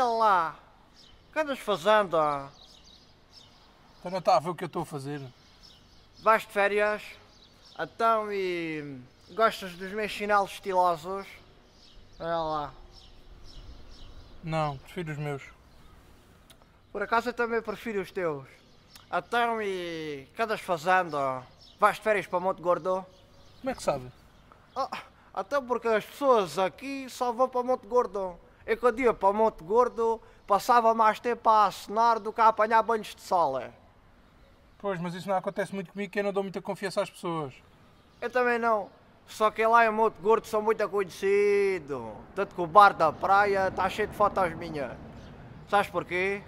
Olha lá! O que andas fazendo? Então não está a ver o que eu estou a fazer. Vais de férias? Então e. Gostas dos meus chinelos estilosos? Olha lá. Não, prefiro os meus. Por acaso eu também prefiro os teus. Então e. que andas fazendo? Vais de férias para Monte Gordo? Como é que sabe? Oh, até então, porque as pessoas aqui só vão para Monte Gordo é que ia dia para o Monte Gordo passava mais tempo a assinar do que a apanhar banhos de sala. Pois, mas isso não acontece muito comigo que eu não dou muita confiança às pessoas. Eu também não. Só que lá em Monte Gordo sou muito conhecido. Tanto que o bar da praia está cheio de fotos minhas. Sabes porquê?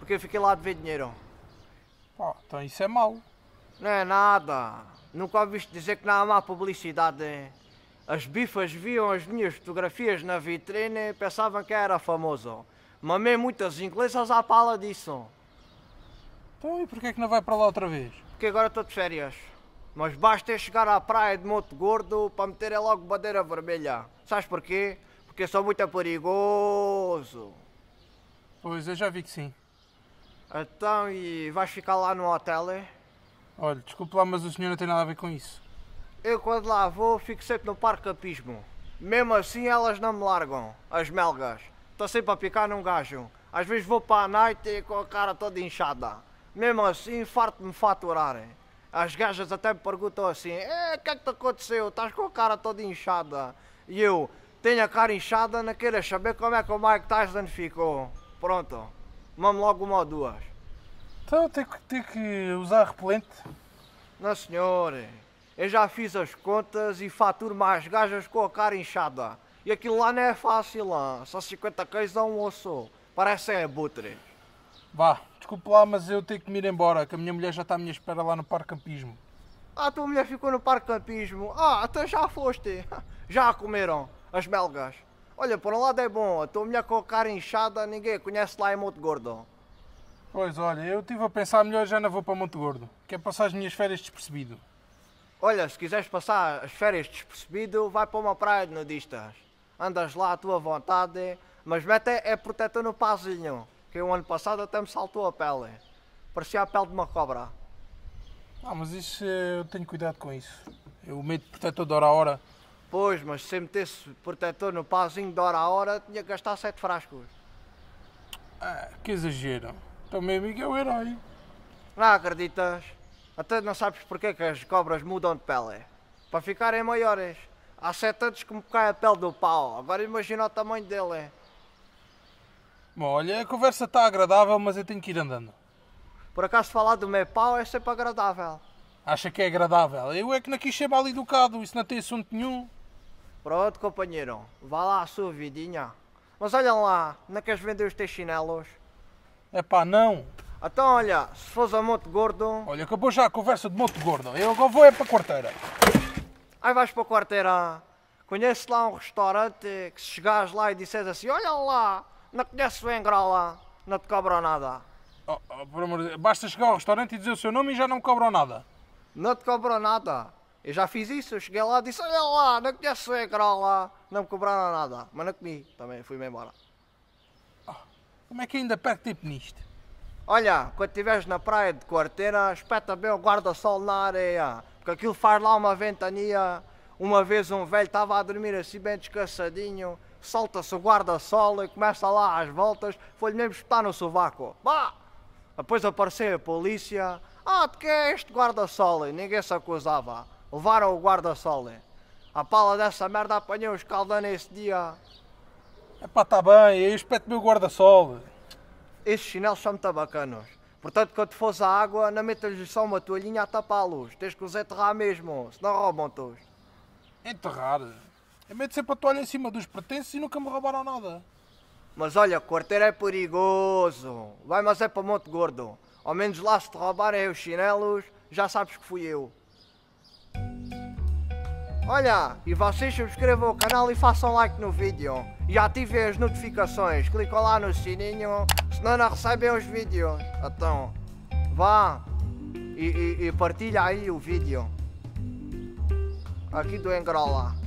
Porque eu fiquei lá de ver dinheiro. Pá, então isso é mau. Não é nada. Nunca ouviste dizer que não há má publicidade. As bifas viam as minhas fotografias na vitrine e pensavam que era famoso. Mamei muitas inglesas à pala disso. Então e porquê é que não vai para lá outra vez? Porque agora estou de férias. Mas basta eu chegar à praia de Monte Gordo para meter logo bandeira vermelha. Sabes porquê? Porque sou muito perigoso. Pois, eu já vi que sim. Então, e vais ficar lá no hotel, é? Olha, desculpe lá, mas o senhor não tem nada a ver com isso. Eu quando lá vou fico sempre no parque campismo. Mesmo assim elas não me largam, as melgas. Estou sempre a picar num gajo. Às vezes vou para a night com a cara toda inchada. Mesmo assim farto-me faturarem. As gajas até me perguntam assim, é, o que é que te aconteceu? Estás com a cara toda inchada. E eu, tenho a cara inchada, não queres saber como é que o Mike Tyson ficou. Pronto, mamo logo uma ou duas. Então tem que, que usar repelente? Não senhor. Eu já fiz as contas e faturo mais gajas com a cara inchada. E aquilo lá não é fácil, lá. só 50 cães a um osso. Parecem é abutres. Vá, desculpe lá, mas eu tenho que me ir embora, que a minha mulher já está à minha espera lá no parque campismo. Ah, tua mulher ficou no parque campismo. Ah, até então já foste. Já a comeram, as melgas. Olha, por um lado é bom, a tua mulher com a cara inchada, ninguém conhece lá em Monte Gordo. Pois, olha, eu estive a pensar melhor, já não vou para Monte Gordo. Quer é passar as minhas férias despercebido. Olha, se quiseres passar as férias despercebido, vai para uma praia de nudistas. Andas lá à tua vontade, mas mete é, é protetor no pazinho, que o ano passado até me saltou a pele. Parecia a pele de uma cobra. Ah, mas isso eh, eu tenho cuidado com isso. Eu meto protetor de hora a hora. Pois, mas se metesse protetor no pazinho de hora a hora, tinha que gastar sete frascos. Ah, que exagero. Também então, amigo é o herói. Não acreditas? Até não sabes porque é que as cobras mudam de pele. Para ficarem maiores. Há sete anos que me cai a pele do pau. Agora imagina o tamanho dele. Bom, olha, a conversa está agradável, mas eu tenho que ir andando. Por acaso falar do meu pau é sempre agradável. Acha que é agradável? Eu é que não quis ser mal educado, isso não tem assunto nenhum. Pronto, companheiro, vá lá a sua vidinha. Mas olha lá, não é queres vender os teus chinelos? É pá, não. Então, olha, se fores a Monte Gordo. Olha, acabou já a conversa de Monte Gordo. Eu agora vou é para a quarteira. Aí vais para a quarteira. Conheces lá um restaurante que se chegares lá e disseres assim: Olha lá, não conheces o Engrola, não te cobram nada. Oh, oh, por amor de Deus, basta chegar ao restaurante e dizer o seu nome e já não me cobram nada. Não te cobram nada. Eu já fiz isso, eu cheguei lá e disse, olha lá, não conheces o Engrola, não me cobraram nada. Mas não comi, também fui-me embora. Oh, como é que ainda perco tempo nisto? Olha, quando estiveres na praia de quarteira, espeta bem o guarda-sol na areia, porque aquilo faz lá uma ventania. Uma vez um velho estava a dormir assim bem descansadinho, solta-se o guarda-sol e começa lá às voltas, foi-lhe mesmo espetar no sovaco. Vá! Depois apareceu a polícia. Ah, de que é este guarda-sol? Ninguém se acusava. Levaram o guarda-sol. A pala dessa merda apanhou os caldão nesse dia. É pá, tá bem, aí espeta me o guarda-sol esses chinelos são muito bacanos. Portanto, quando fores à água, não metas só uma toalhinha a tapá-los. Tens que os enterrar mesmo, senão roubam-te. Enterrar? Eu meto sempre a toalha em cima dos pertences e nunca me roubaram nada. Mas olha, o quarteiro é perigoso. Vai, mas é para Monte Gordo. Ao menos lá se te roubarem os chinelos, já sabes que fui eu. Olha, e vocês subscrevam o canal e façam like no vídeo. E ativem as notificações, clicam lá no sininho, senão não recebem os vídeos. Então, vá e, e, e partilha aí o vídeo. Aqui do Engrola.